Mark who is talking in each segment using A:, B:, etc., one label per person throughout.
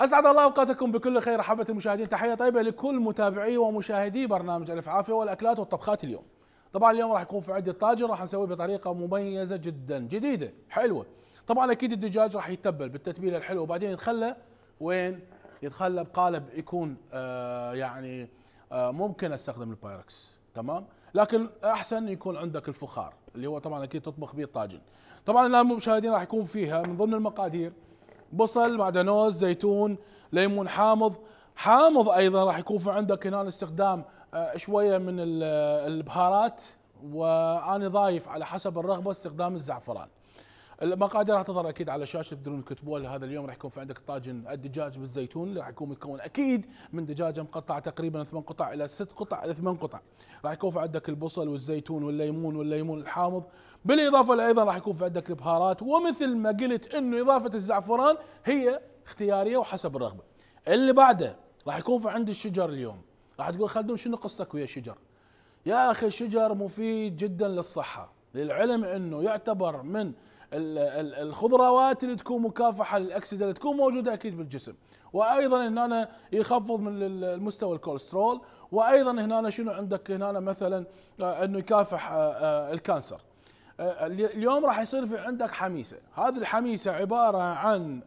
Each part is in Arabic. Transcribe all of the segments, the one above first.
A: اسعد الله اوقاتكم بكل خير احبة المشاهدين تحيه طيبه لكل متابعي ومشاهدي برنامج الف عافيه والاكلات والطبخات اليوم طبعا اليوم راح يكون في عده طاجن راح نسويه بطريقه مميزه جدا جديده حلوه طبعا اكيد الدجاج راح يتبل بالتتبيله الحلوه وبعدين يتخلى وين يتخلى بقالب يكون آه يعني آه ممكن استخدم البايركس تمام لكن احسن يكون عندك الفخار اللي هو طبعا اكيد تطبخ به الطاجن طبعا الان مشاهدين راح يكون فيها من ضمن المقادير بصل معدنوز زيتون ليمون حامض حامض ايضا راح يكون في عندك هنا استخدام آه، شويه من البهارات وانا ضايف على حسب الرغبه استخدام الزعفران المقادير راح تظهر اكيد على الشاشه تقدرون تكتبوها هذا اليوم راح يكون في عندك طاجن الدجاج بالزيتون راح يكون متكون اكيد من دجاجه مقطعه تقريبا ثمان قطع الى ست قطع الى ثمان قطع راح يكون في عندك البصل والزيتون والليمون والليمون الحامض بالاضافه ايضا راح يكون في عندك البهارات ومثل ما قلت انه اضافه الزعفران هي اختياريه وحسب الرغبه اللي بعده راح يكون في عندي الشجر اليوم راح تقول خلدون شنو قصتك ويا الشجر يا اخي الشجر مفيد جدا للصحه للعلم انه يعتبر من الخضروات اللي تكون مكافحه للاكسده اللي تكون موجوده اكيد بالجسم وايضا هنا يخفض من المستوى الكوليسترول وايضا هنا شنو عندك هنا مثلا آه، انه يكافح آه، آه، الكانسر اليوم راح يصير في عندك حميسه هذه الحميسه عباره عن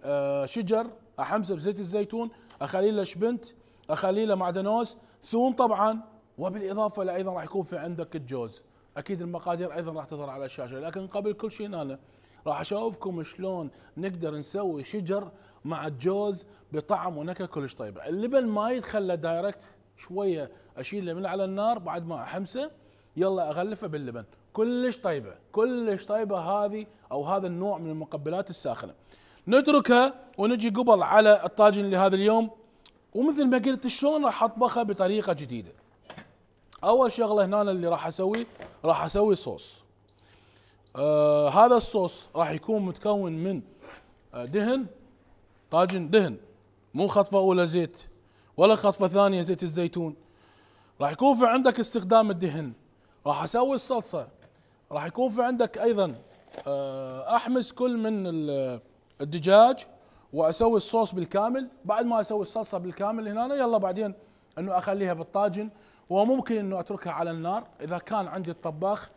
A: شجر احمسه بزيت الزيتون اخلي له شبنت اخلي له معدنوس ثوم طبعا وبالاضافه لايضا راح يكون في عندك الجوز اكيد المقادير ايضا راح تظهر على الشاشه لكن قبل كل شيء هنا راح اشوفكم شلون نقدر نسوي شجر مع الجوز بطعم ونكهه كلش طيبه اللبن ما يتخلى دايركت شويه اشيله من على النار بعد ما احمسه يلا اغلفه باللبن كلش طيبه كلش طيبه هذه او هذا النوع من المقبلات الساخنه نتركها ونجي قبل على الطاجن لهذا اليوم ومثل ما قلت شلون راح اطبخها بطريقه جديده اول شغله هنا اللي راح اسويه راح اسوي صوص آه هذا الصوص راح يكون متكون من آه دهن طاجن دهن مو خطفه اولى زيت ولا خطفه ثانيه زيت الزيتون راح يكون في عندك استخدام الدهن راح اسوي الصلصه راح يكون في عندك ايضا آه احمس كل من آه، الدجاج واسوي الصوص بالكامل بعد ما اسوي الصلصه بالكامل هنا يلا بعدين انه اخليها بالطاجن وممكن انه اتركها على النار اذا كان عندي الطباخ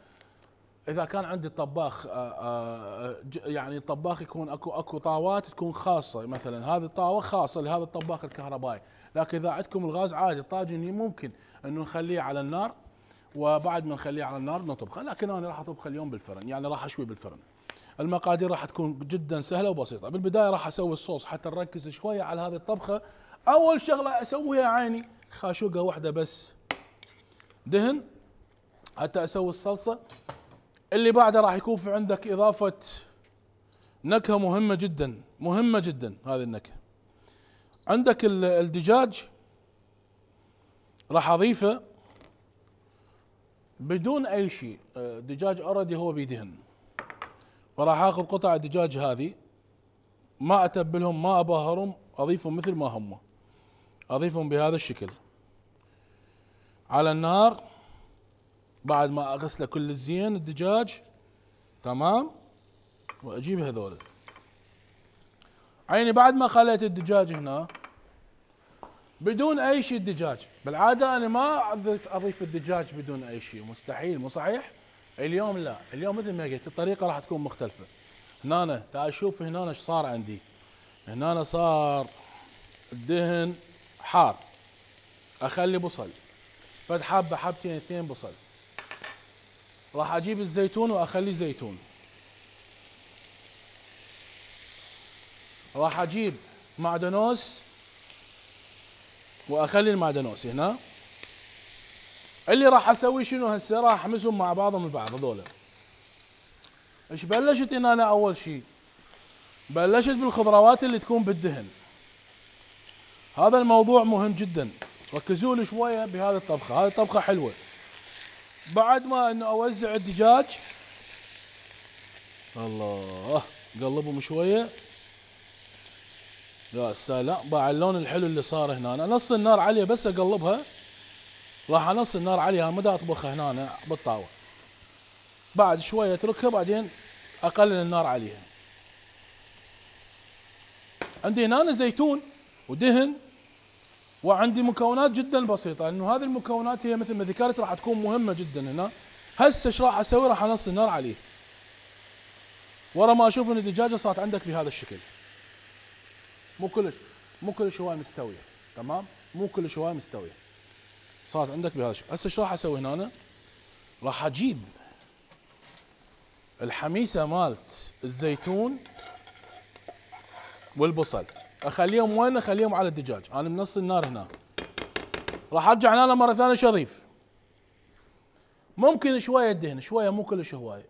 A: اذا كان عندي طباخ آه، آه، يعني طباخ يكون اكو اكو طاوات تكون خاصه مثلا هذه الطاوه خاصه لهذا الطباخ الكهربائي لكن اذا عندكم الغاز عادي الطاجن ممكن انه نخليه على النار وبعد ما نخليه على النار نطبخه لكن انا راح اطبخه اليوم بالفرن يعني راح اشوي بالفرن المقادير راح تكون جدا سهله وبسيطه بالبدايه راح اسوي الصوص حتى نركز شويه على هذه الطبخه اول شغله اسويها عيني خاشوقه واحده بس دهن حتى اسوي الصلصه اللي بعده راح يكون في عندك اضافه نكهه مهمه جدا مهمه جدا هذه النكهه عندك الدجاج راح اضيفه بدون اي شيء آه، دجاج اردي هو بيدهن فراح اخذ قطع الدجاج هذه ما اتبلهم ما ابهرهم اضيفهم مثل ما هم اضيفهم بهذا الشكل على النار بعد ما اغسله كل الزين الدجاج تمام واجيب هذول عيني بعد ما خليت الدجاج هنا بدون اي شيء الدجاج بالعاده انا ما اضيف اضيف الدجاج بدون اي شيء مستحيل مو صحيح اليوم لا اليوم مثل ما قلت الطريقه راح تكون مختلفه هنا تعال شوف هنا ايش صار عندي هنا صار الدهن حار اخلي بصل فد حبه حبتين اثنين بصل راح اجيب الزيتون واخلي زيتون راح اجيب معدنوس واخلي المعدنوس هنا اللي راح اسوي شنو هسه راح احمسهم مع بعضهم البعض هذول ايش بلشت هنا انا اول شيء بلشت بالخضروات اللي تكون بالدهن هذا الموضوع مهم جدا ركزوا لي شويه بهذه الطبخه هذه الطبخه حلوه بعد ما انه اوزع الدجاج الله قلبهم شويه يا سلام باع اللون الحلو اللي صار هنا أنا نص النار عليه بس اقلبها راح انص النار عليها ما اطبخها هنا بالطاوه بعد شويه اتركها بعدين اقلل النار عليها عندي هنا زيتون ودهن وعندي مكونات جدا بسيطه انه هذه المكونات هي مثل ما ذكرت راح تكون مهمه جدا هنا هسه ايش راح اسوي راح انص النار عليه ورا ما اشوف ان الدجاجه صارت عندك بهذا الشكل مو كلش مو كلش هواي مستويه تمام مو كلش هواي مستويه صارت عندك بهذا الشكل هسه ايش راح اسوي هنا راح اجيب الحميسه مالت الزيتون والبصل اخليهم وين اخليهم على الدجاج انا منص النار هنا راح ارجع هنا مره ثانيه شظيف ممكن شويه دهن شويه مو كلش هوايه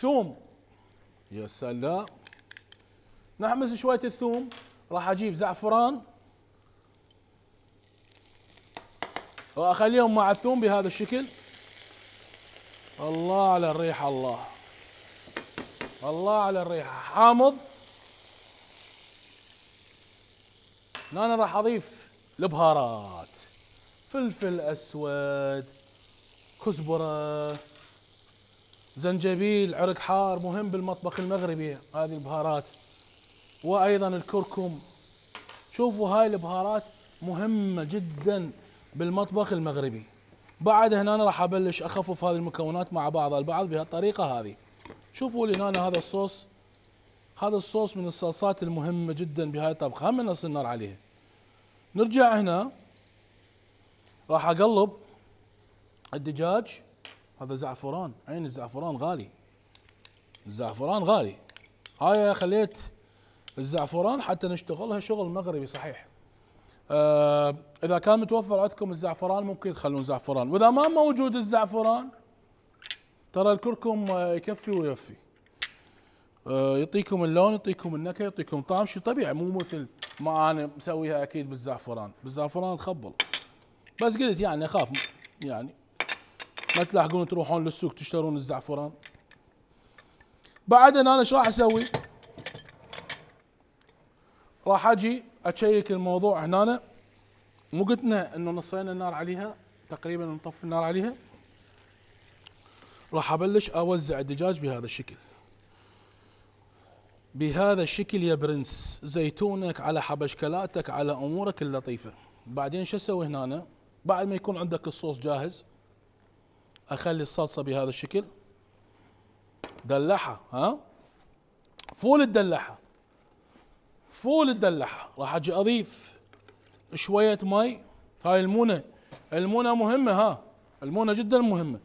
A: ثوم يا سلام نحمس شويه الثوم راح اجيب زعفران واخليهم مع الثوم بهذا الشكل الله على الريحه الله الله على الريحه حامض هنا انا راح اضيف البهارات فلفل اسود كزبره زنجبيل عرق حار مهم بالمطبخ المغربي هذه البهارات وايضا الكركم شوفوا هاي البهارات مهمه جدا بالمطبخ المغربي بعد هنا راح ابلش اخفف هذه المكونات مع بعضها البعض بهالطريقه هذه شوفوا لي هنا هذا الصوص هذا الصوص من الصلصات المهمه جدا بهاي الطبخه هم نص النار عليها نرجع هنا راح اقلب الدجاج هذا زعفران عين الزعفران غالي الزعفران غالي هاي خليت الزعفران حتى نشتغلها شغل مغربي صحيح آه اذا كان متوفر عندكم الزعفران ممكن تخلون زعفران واذا ما موجود الزعفران ترى الكركم آه، يكفي ويفي آه، يعطيكم اللون يعطيكم النكهه يعطيكم طعم شيء طبيعي مو مثل ما انا مسويها اكيد بالزعفران بالزعفران تخبل بس قلت يعني اخاف يعني ما تلاحقون تروحون للسوق تشترون الزعفران بعدين انا ايش راح اسوي راح اجي اشيك الموضوع هنا مو قلتنا انه نصينا النار عليها تقريبا نطفي النار عليها راح ابلش اوزع الدجاج بهذا الشكل بهذا الشكل يا برنس زيتونك على حبشكلاتك على امورك اللطيفه بعدين شو اسوي هنا بعد ما يكون عندك الصوص جاهز اخلي الصلصه بهذا الشكل دلحه ها فول الدلحه فول الدلحه راح اجي اضيف شويه مي هاي المونه المونه مهمه ها المونه جدا مهمه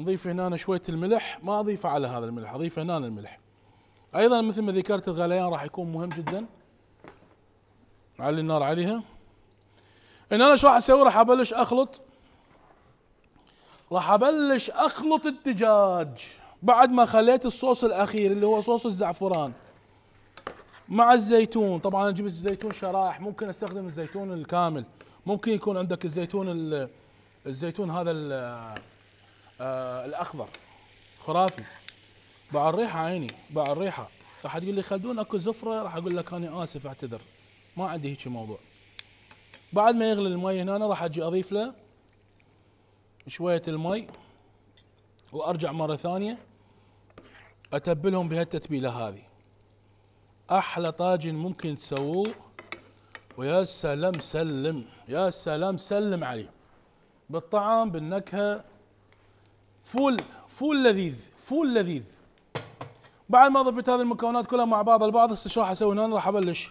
A: نضيف هنا شويه الملح ما اضيفه على هذا الملح أضيف هنا الملح ايضا مثل ما ذكرت الغليان راح يكون مهم جدا نعلي النار عليها هنا انا شو راح اسوي راح ابلش اخلط راح ابلش اخلط الدجاج بعد ما خليت الصوص الاخير اللي هو صوص الزعفران مع الزيتون طبعا انا جبت الزيتون شرائح ممكن استخدم الزيتون الكامل ممكن يكون عندك الزيتون الزيتون هذا آه الاخضر خرافي باع الريحه عيني باع الريحه راح تقول لي خلدون اكو زفره راح اقول لك انا اسف اعتذر ما عندي هيك موضوع بعد ما يغلي المي هنا راح اجي اضيف له شويه المي وارجع مره ثانيه اتبلهم بهالتتبيله هذه احلى طاجن ممكن تسووه ويا سلام سلم يا سلام سلم عليه بالطعم بالنكهه فول فول لذيذ فول لذيذ بعد ما ضفت هذه المكونات كلها مع بعض البعض هسه شو راح اسوي هنا راح ابلش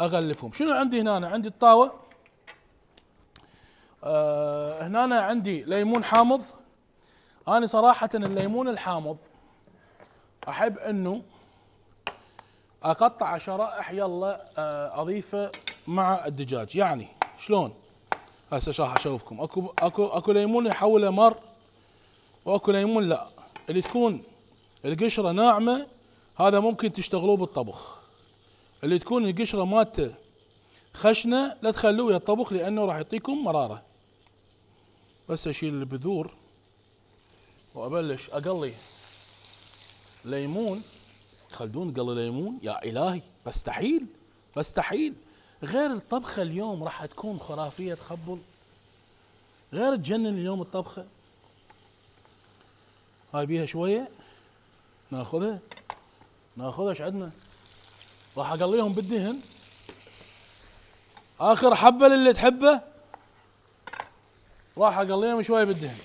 A: اغلفهم شنو عندي هنا أنا عندي الطاوه آه هنا أنا عندي ليمون حامض انا صراحه الليمون الحامض احب انه اقطع شرائح يلا آه، اضيفه مع الدجاج يعني شلون هسه راح اشوفكم اكو اكو اكو ليمون يحوله مر واكو ليمون لا اللي تكون القشره ناعمه هذا ممكن تشتغلوه بالطبخ اللي تكون القشره مالته خشنه لا تخلوه ويا الطبخ لانه راح يعطيكم مراره بس اشيل البذور وابلش اقلي ليمون خلدون قلي ليمون يا الهي مستحيل مستحيل غير الطبخه اليوم راح تكون خرافيه تخبل غير تجنن اليوم الطبخه هاي بيها شويه ناخذها ناخذها ايش عندنا راح اقليهم بالدهن اخر حبه للي تحبه راح اقليهم شويه بالدهن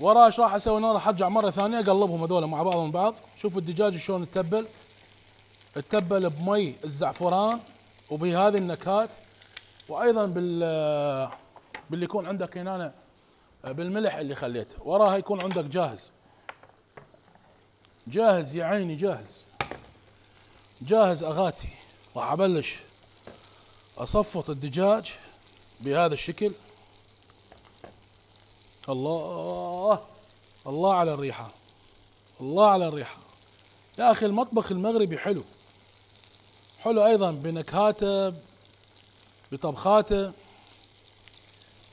A: وراه ايش راح اسوي انا راح ارجع مره ثانيه اقلبهم هذول مع بعضهم بعض شوفوا الدجاج شلون تتبل تتبل بمي الزعفران وبهذه النكهات وايضا بال باللي يكون عندك هنا بالملح اللي خليته وراها يكون عندك جاهز جاهز يا عيني جاهز جاهز اغاتي راح ابلش اصفط الدجاج بهذا الشكل الله الله على الريحه الله على الريحه يا اخي المطبخ المغربي حلو حلو ايضا بنكهاته بطبخاته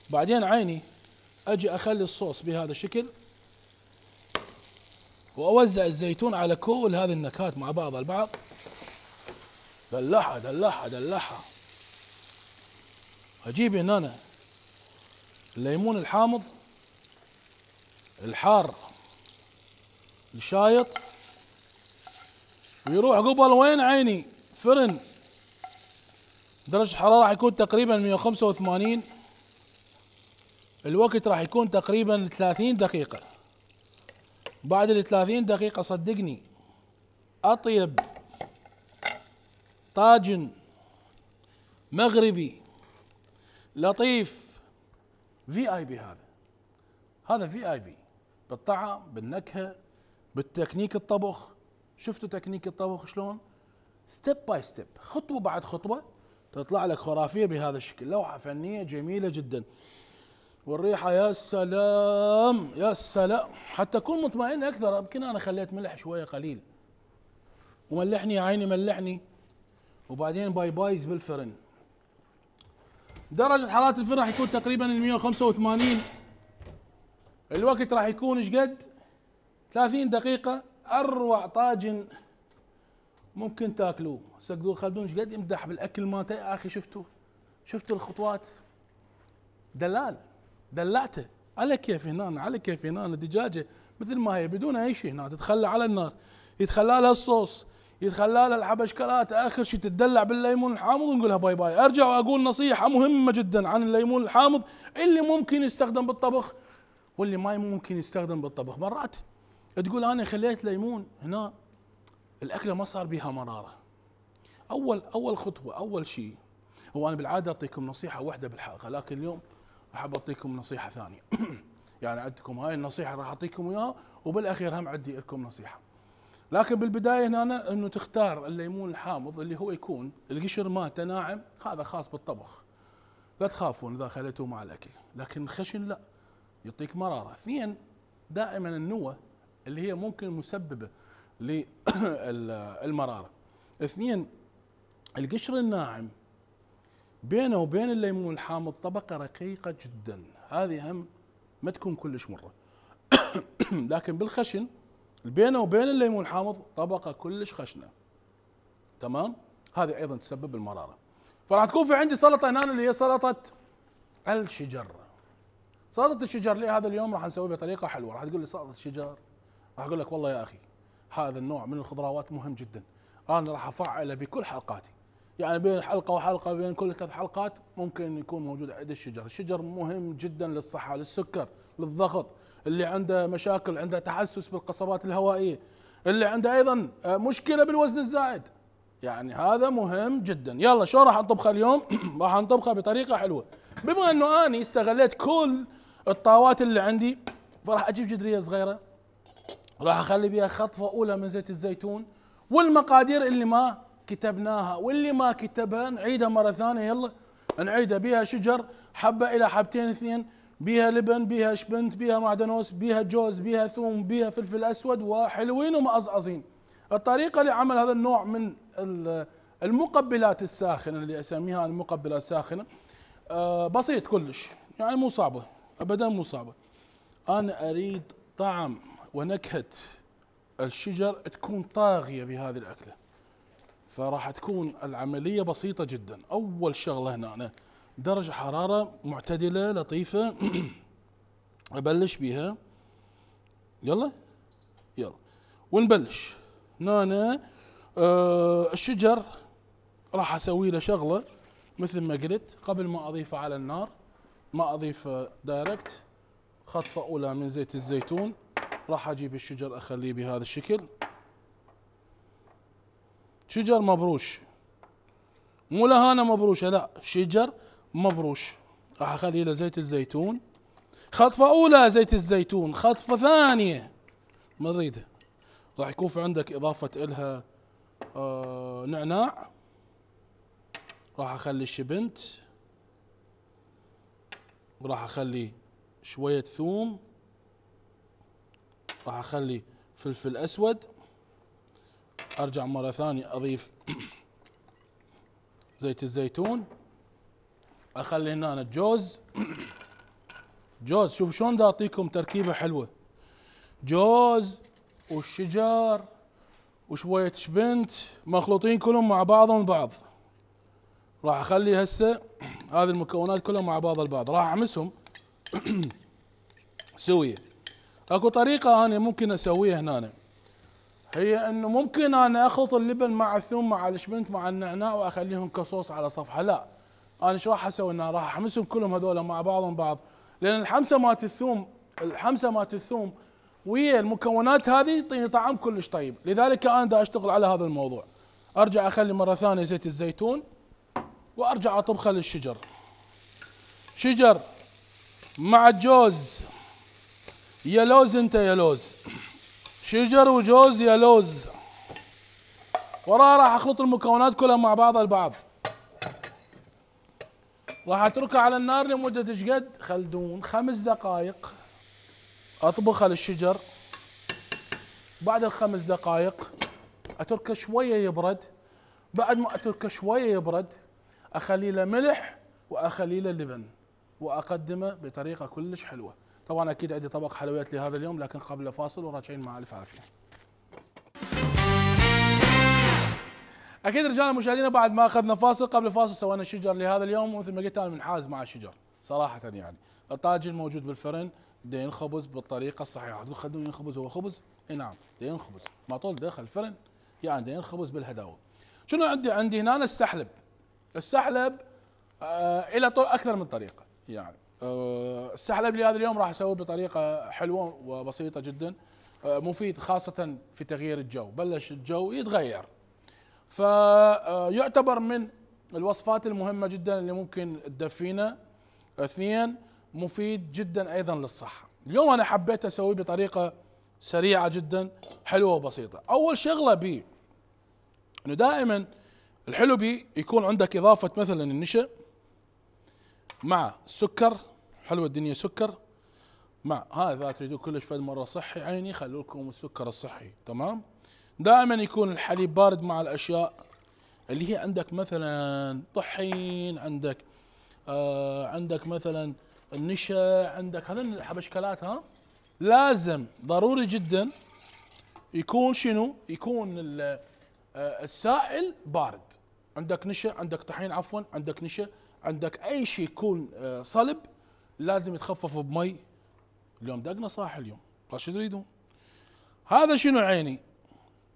A: بعدين عيني أجي أخلي الصوص بهذا الشكل وأوزع الزيتون على كل هذه النكهات مع بعض البعض دلحها دلحها دلحها أجيب هنا أنا الليمون الحامض الحار الشايط ويروح قبل وين عيني فرن درجة الحرارة يكون تقريبا 185 الوقت راح يكون تقريبا 30 دقيقة بعد ال 30 دقيقة صدقني أطيب طاجن مغربي لطيف في اي بي هذا هذا في اي بي بالطعم بالنكهه بالتكنيك الطبخ شفتوا تكنيك الطبخ شلون ستيب باي ستيب خطوه بعد خطوه تطلع لك خرافيه بهذا الشكل لوحه فنيه جميله جدا والريحه يا سلام يا سلام حتى اكون مطمئن اكثر يمكن انا خليت ملح شويه قليل وملحني يا عيني ملحني وبعدين باي بايز بالفرن درجة حرارة الفرن راح يكون تقريبا 185 الوقت راح يكون ايش قد؟ 30 دقيقة اروع طاجن ممكن تاكلوه سقدون خلدون ايش قد يمدح بالاكل مالته يا اخي شفتوا شفتوا الخطوات دلال دلعته على كيف هنا على كيف هنا الدجاجه مثل ما هي بدون اي شيء هنا تتخلى على النار يتخلى لها الصوص يتخلى لها الحبشكلات اخر شيء تدلع بالليمون الحامض ونقولها باي باي ارجع واقول نصيحه مهمه جدا عن الليمون الحامض اللي ممكن يستخدم بالطبخ واللي ما ممكن يستخدم بالطبخ مرات تقول انا خليت ليمون هنا الاكله ما صار بها مراره اول اول خطوه اول شيء هو انا بالعاده اعطيكم نصيحه واحده بالحلقه لكن اليوم حاب اعطيكم نصيحه ثانيه يعني عندكم هاي النصيحه راح اعطيكم اياها وبالاخير هم عندي لكم نصيحه لكن بالبدايه هنا انه تختار الليمون الحامض اللي هو يكون القشر مالته ناعم هذا خاص بالطبخ لا تخافون اذا خليتوه مع الاكل لكن الخشن لا يعطيك مراره اثنين دائما النوى اللي هي ممكن مسببه للمراره اثنين القشر الناعم بينه وبين الليمون الحامض طبقه رقيقه جدا هذه هم ما تكون كلش مره لكن بالخشن بينه وبين الليمون الحامض طبقه كلش خشنه تمام هذه ايضا تسبب المراره فراح تكون في عندي سلطه هنا اللي هي سلطه الشجر سلطه الشجر لي هذا اليوم راح نسويه بطريقه حلوه راح تقول لي سلطه الشجر راح اقول لك والله يا اخي هذا النوع من الخضروات مهم جدا انا راح افعله بكل حلقاتي يعني بين حلقه وحلقه بين كل ثلاث حلقات ممكن يكون موجود عند الشجر، الشجر مهم جدا للصحه للسكر للضغط اللي عنده مشاكل عنده تحسس بالقصبات الهوائيه اللي عنده ايضا آه، مشكله بالوزن الزائد يعني هذا مهم جدا يلا شو راح نطبخه اليوم راح نطبخه بطريقه حلوه بما انه اني استغليت كل الطاوات اللي عندي فراح اجيب جدريه صغيره راح اخلي بيها خطفه اولى من زيت الزيتون والمقادير اللي ما كتبناها واللي ما كتبها نعيدها مره ثانيه يلا نعيدها بها شجر حبه الى حبتين اثنين بها لبن بها شبنت بها معدنوس بها جوز بها ثوم بها فلفل اسود وحلوين ومأزأزين الطريقه لعمل هذا النوع من المقبلات الساخنه اللي اسميها المقبلات الساخنه آه، بسيط كلش يعني مو صعبه ابدا مو صعبه انا اريد طعم ونكهه الشجر تكون طاغيه بهذه الاكله فراح تكون العمليه بسيطه جدا اول شغله هنا درجه حراره معتدله لطيفه ابلش بها يلا يلا ونبلش هنا آه الشجر راح اسوي له شغله مثل ما قلت قبل ما اضيفه على النار ما اضيفه دايركت خطفه اولى من زيت الزيتون راح اجيب الشجر اخليه بهذا الشكل شجر مبروش مو لهانه مبروشه لا شجر مبروش راح اخلي له زيت الزيتون خطفه اولى زيت الزيتون خطفه ثانيه ما مريده راح يكون في عندك اضافه الها آه نعناع راح اخلي الشبنت راح اخلي شويه ثوم راح اخلي فلفل اسود ارجع مره ثانيه اضيف زيت الزيتون اخلي هنا الجوز جوز شوف شلون دا اعطيكم تركيبه حلوه جوز والشجر وشويه شبنت مخلوطين كلهم مع بعضهم البعض راح اخلي هسه هذه المكونات كلها مع بعض البعض راح اعمسهم سويه اكو طريقه انا ممكن اسويها هنا هي انه ممكن انا اخلط اللبن مع الثوم مع الشمنت مع النعناع واخليهم كصوص على صفحه لا انا ايش راح اسوي؟ انا راح احمسهم كلهم هذول مع بعضهم بعض لان الحمسه مالت الثوم الحمسه مالت الثوم ويا المكونات هذه تعطيني طعم كلش طيب لذلك انا دا اشتغل على هذا الموضوع ارجع اخلي مره ثانيه زيت الزيتون وارجع اطبخه للشجر شجر مع الجوز يا لوز انت يا لوز شجر وجوز يا لوز وراها راح اخلط المكونات كلها مع بعضها البعض راح اتركها على النار لمدة ايش قد؟ خلدون خمس دقائق اطبخها للشجر بعد الخمس دقائق اتركه شوية يبرد بعد ما اتركه شوية يبرد اخلي له ملح واخلي له لبن واقدمه بطريقة كلش حلوة طبعا اكيد عندي طبق حلويات لهذا اليوم لكن قبل فاصل وراجعين مع الف عافيه اكيد رجعنا مشاهدينا بعد ما اخذنا فاصل قبل فاصل سوينا شجر لهذا اليوم ومثل ما قلت انا منحاز مع الشجر صراحه يعني الطاجن موجود بالفرن دين خبز بالطريقه الصحيحه تقول خلوه ينخبز هو خبز اي نعم دين خبز ما طول داخل الفرن يعني دين خبز بالهداوه شنو عندي عندي هنا السحلب السحلب آه الى طول اكثر من طريقه يعني آه، السحلب اللي هذا اليوم راح اسويه بطريقه حلوه وبسيطه جدا آه، مفيد خاصه في تغيير الجو بلش الجو يتغير فيعتبر آه، من الوصفات المهمه جدا اللي ممكن تدفينا اثنين مفيد جدا ايضا للصحه اليوم انا حبيت اسويه بطريقه سريعه جدا حلوه وبسيطه اول شغله بي انه دائما الحلو بي يكون عندك اضافه مثلا النشا مع سكر حلوه الدنيا سكر مع هذا تريدون كلش فد مره صحي عيني خلوا لكم السكر الصحي تمام دائما يكون الحليب بارد مع الاشياء اللي هي عندك مثلا طحين عندك آه عندك مثلا النشا عندك هذول الحبشكلات ها لازم ضروري جدا يكون شنو يكون آه، السائل بارد عندك نشا عندك طحين عفوا عندك نشا عندك اي شيء يكون آه، صلب لازم يتخففوا بمي اليوم دقنا صاح اليوم قال طيب شو تريدون هذا شنو عيني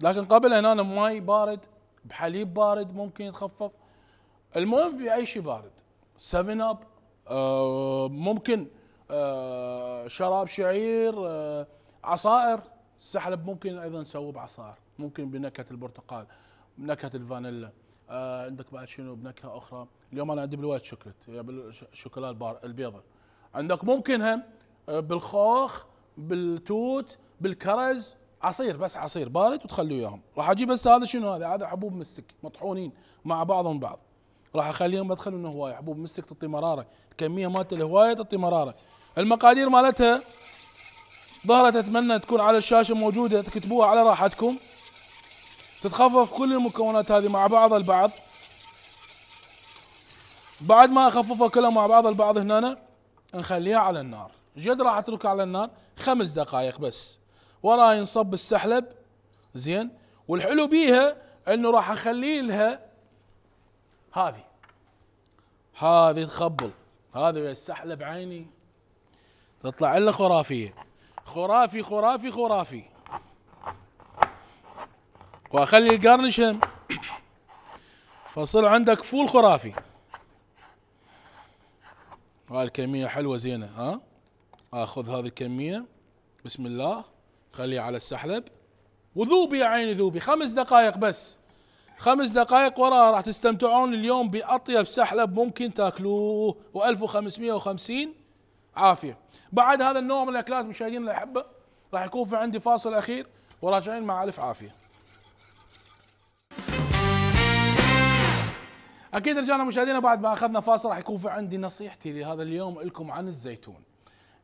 A: لكن قبل هنا أنا ماي بارد بحليب بارد ممكن يتخفف المهم في اي شيء بارد 7 اب آه، ممكن آه، شراب شعير عصائر السحلب ممكن ايضا نسوي بعصائر ممكن بنكهه البرتقال نكهه الفانيلا آه عندك بعد شنو بنكهه اخرى اليوم انا عندي بالوايت شوكلت بالشوكولا البار البيضه عندك ممكن هم آه، بالخوخ بالتوت بالكرز عصير بس عصير بارد وتخليه وياهم راح اجيب هسه هذا شنو هذا هذا حبوب مستك مطحونين مع بعضهم بعض راح اخليهم ادخل انه هوايه حبوب مستك تعطي مراره الكميه مالته الهوايه تعطي مراره المقادير مالتها ظهرت اتمنى تكون على الشاشه موجوده تكتبوها على راحتكم تتخفف كل المكونات هذه مع بعض البعض بعد ما اخففها كلها مع بعض البعض هنا نخليها على النار جد راح اتركها على النار خمس دقائق بس وراها ينصب السحلب زين والحلو بيها انه راح اخلي لها هذه هذه تخبل هذه ويا السحلب عيني تطلع لنا خرافيه خرافي خرافي خرافي واخلي القرنش فصل عندك فول خرافي هاي الكمية حلوة زينة ها اخذ هذه الكمية بسم الله خليها على السحلب وذوبي يا عيني ذوبي خمس دقائق بس خمس دقائق وراء راح تستمتعون اليوم باطيب سحلب ممكن تاكلوه و1550 عافيه بعد هذا النوع من الاكلات مشاهدين الاحبه راح يكون في عندي فاصل اخير وراجعين مع الف عافيه اكيد رجعنا مشاهدينا بعد ما اخذنا فاصل راح يكون في عندي نصيحتي لهذا اليوم لكم عن الزيتون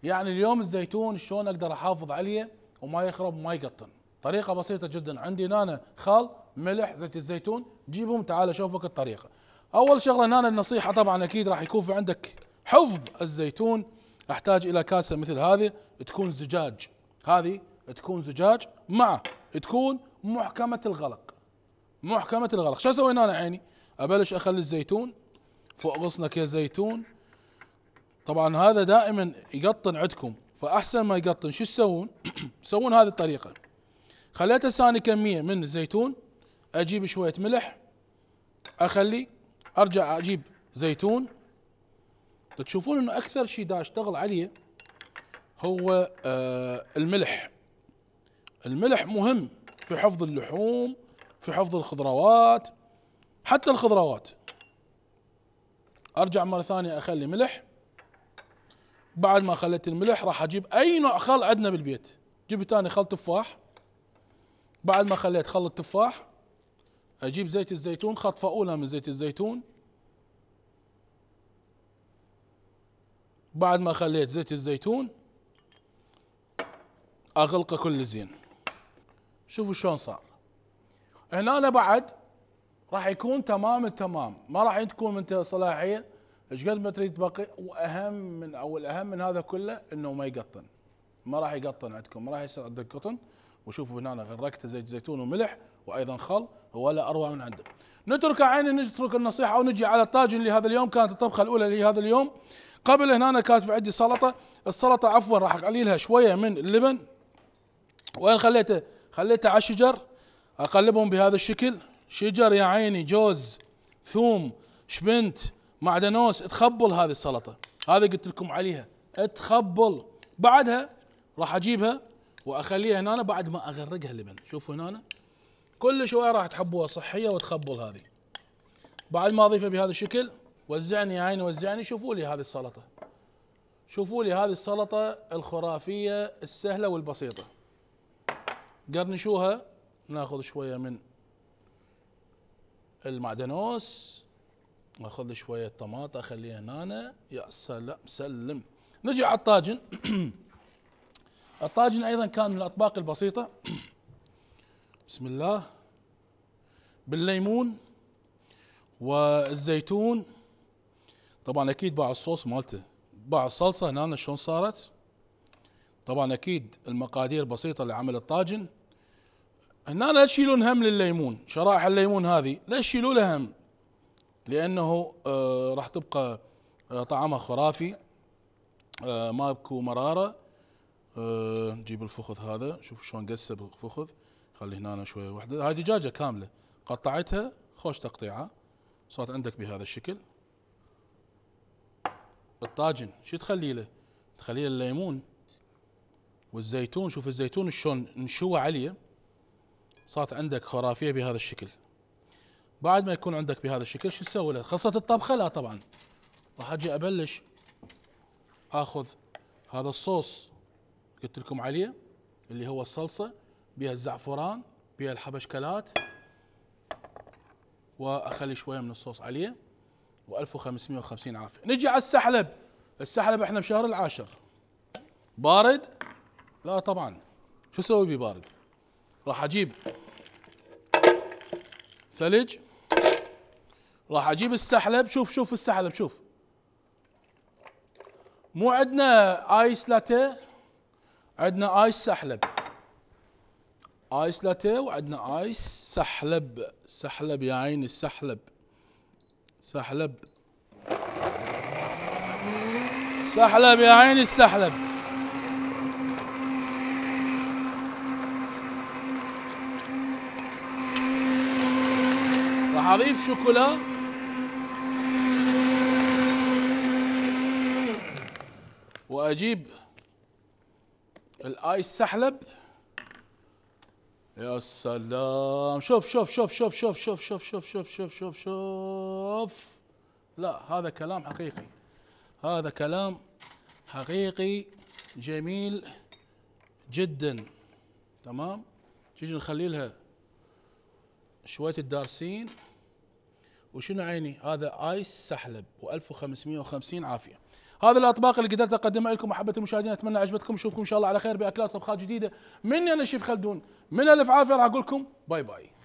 A: يعني اليوم الزيتون شلون اقدر احافظ عليه وما يخرب وما يقطن طريقه بسيطه جدا عندي هنا خال ملح زيت الزيتون جيبهم تعال اشوفك الطريقه اول شغله هنا النصيحه طبعا اكيد راح يكون في عندك حفظ الزيتون احتاج الى كاسه مثل هذه تكون زجاج هذه تكون زجاج مع تكون محكمه الغلق محكمه الغلق شو اسوي هنا عيني ابلش اخلي الزيتون فوق غصنك يا زيتون طبعا هذا دائما يقطن عندكم فاحسن ما يقطن شو تسوون؟ تسوون هذه الطريقه خليت ثاني كميه من الزيتون اجيب شويه ملح اخلي ارجع اجيب زيتون تشوفون انه اكثر شيء دا اشتغل عليه هو آه الملح الملح مهم في حفظ اللحوم في حفظ الخضروات حتى الخضروات ارجع مره ثانيه اخلي ملح بعد ما خليت الملح راح اجيب اي نوع خل عندنا بالبيت جبت انا خل تفاح بعد ما خليت خل التفاح اجيب زيت الزيتون خطفه اولى من زيت الزيتون بعد ما خليت زيت الزيتون اغلقه كل زين شوفوا شلون صار هنا أنا بعد راح يكون تمام التمام ما راح تكون منتهي الصلاحيه ايش قد ما تريد تبقي واهم من او الاهم من هذا كله انه ما يقطن ما راح يقطن عندكم ما راح يصير عندك قطن وشوفوا هنا غرقته زيت زيتون وملح وايضا خل ولا اروع من عنده نترك عيني نترك النصيحه ونجي على الطاجن لهذا اليوم كانت الطبخه الاولى لهذا اليوم قبل هنا كانت في عندي سلطه السلطه عفوا راح اقلي لها شويه من اللبن وين خليته خليته على الشجر اقلبهم بهذا الشكل شجر يا عيني جوز ثوم شبنت معدنوس تخبل هذه السلطه هذه قلت لكم عليها تخبل بعدها راح اجيبها واخليها هنا بعد ما اغرقها لبن شوفوا هنا كل شويه راح تحبوها صحيه وتخبل هذه بعد ما اضيفها بهذا الشكل وزعني يا عيني وزعني شوفوا لي هذه السلطه شوفوا لي هذه السلطه الخرافيه السهله والبسيطه قرنشوها ناخذ شويه من المعدنوس اخذ شويه طماطم اخليها هنا يا سلام سلم نجي على الطاجن الطاجن ايضا كان من الاطباق البسيطه بسم الله بالليمون والزيتون طبعا اكيد باع الصوص مالته باع الصلصه هنا شلون صارت طبعا اكيد المقادير بسيطه لعمل الطاجن هنا لا تشيلون هم للليمون شرائح الليمون هذه لا تشيلوا له هم لانه آه راح تبقى آه طعمها خرافي آه ماكو مراره نجيب آه، الفخذ هذا شوف شلون قسم الفخذ خلي هنا شويه واحده هاي دجاجه كامله قطعتها خوش تقطيعه صارت عندك بهذا الشكل الطاجن شو تخلي له تخلي له الليمون والزيتون شوف الزيتون شلون نشوه عليه صارت عندك خرافيه بهذا الشكل بعد ما يكون عندك بهذا الشكل شو تسوي له خلصت الطبخه لا طبعا راح اجي ابلش اخذ هذا الصوص قلت لكم عليه اللي هو الصلصه بها الزعفران بها الحبشكلات واخلي شويه من الصوص عليه و1550 عافيه نجي على السحلب السحلب احنا بشهر العاشر بارد لا طبعا شو اسوي بيه بارد راح اجيب ثلج راح اجيب السحلب شوف شوف السحلب شوف مو عندنا ايس لاتيه عندنا ايس سحلب ايس لاتيه وعندنا ايس سحلب سحلب يا عيني السحلب سحلب سحلب يا عيني السحلب عريف شوكولا واجيب الايس سحلب يا سلام شوف شوف شوف شوف شوف شوف شوف شوف شوف شوف شوف شوف لا هذا كلام حقيقي هذا كلام حقيقي جميل جدا تمام تيجي نخلي لها شويه الدارسين وشنو عيني هذا ايس سحلب و1550 عافيه هذه الاطباق اللي قدرت اقدمها لكم احبه المشاهدين اتمنى عجبتكم اشوفكم ان شاء الله على خير باكلات طبخات جديده مني انا شيف خلدون من الف عافيه راح اقول لكم باي باي